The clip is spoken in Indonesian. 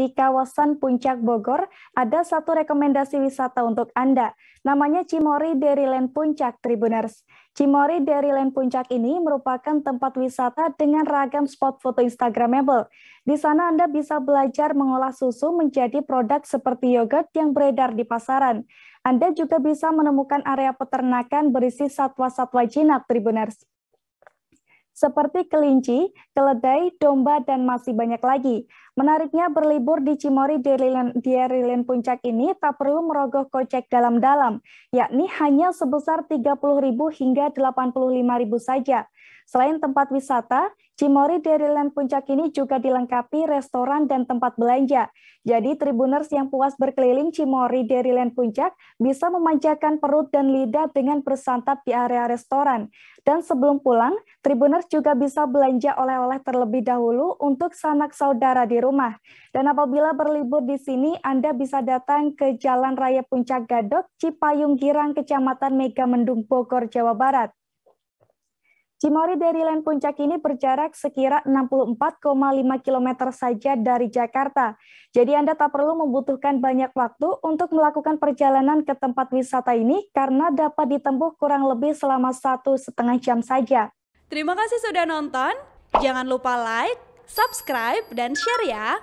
di kawasan Puncak Bogor, ada satu rekomendasi wisata untuk Anda. Namanya Cimori Dairyland Puncak Tribuners. Cimori Dairyland Puncak ini merupakan tempat wisata dengan ragam spot foto Instagramable. Di sana Anda bisa belajar mengolah susu menjadi produk seperti yogurt yang beredar di pasaran. Anda juga bisa menemukan area peternakan berisi satwa-satwa jinak Tribuners seperti kelinci, keledai, domba, dan masih banyak lagi. Menariknya berlibur di Cimory Rilin Puncak ini tak perlu merogoh kocek dalam-dalam, yakni hanya sebesar 30.000 hingga 85.000 saja. Selain tempat wisata, Cimory Dairyland Puncak ini juga dilengkapi restoran dan tempat belanja. Jadi tribuners yang puas berkeliling Cimory Dairyland Puncak bisa memanjakan perut dan lidah dengan bersantap di area restoran. Dan sebelum pulang, tribuners juga bisa belanja oleh-oleh terlebih dahulu untuk sanak saudara di rumah. Dan apabila berlibur di sini, Anda bisa datang ke Jalan Raya Puncak Gadok, Cipayung Girang, Kecamatan Mega Mendung Bogor, Jawa Barat. Cimory Dairyland Puncak ini berjarak sekira 64,5 km saja dari Jakarta. Jadi Anda tak perlu membutuhkan banyak waktu untuk melakukan perjalanan ke tempat wisata ini karena dapat ditempuh kurang lebih selama satu setengah jam saja. Terima kasih sudah nonton. Jangan lupa like, subscribe, dan share ya.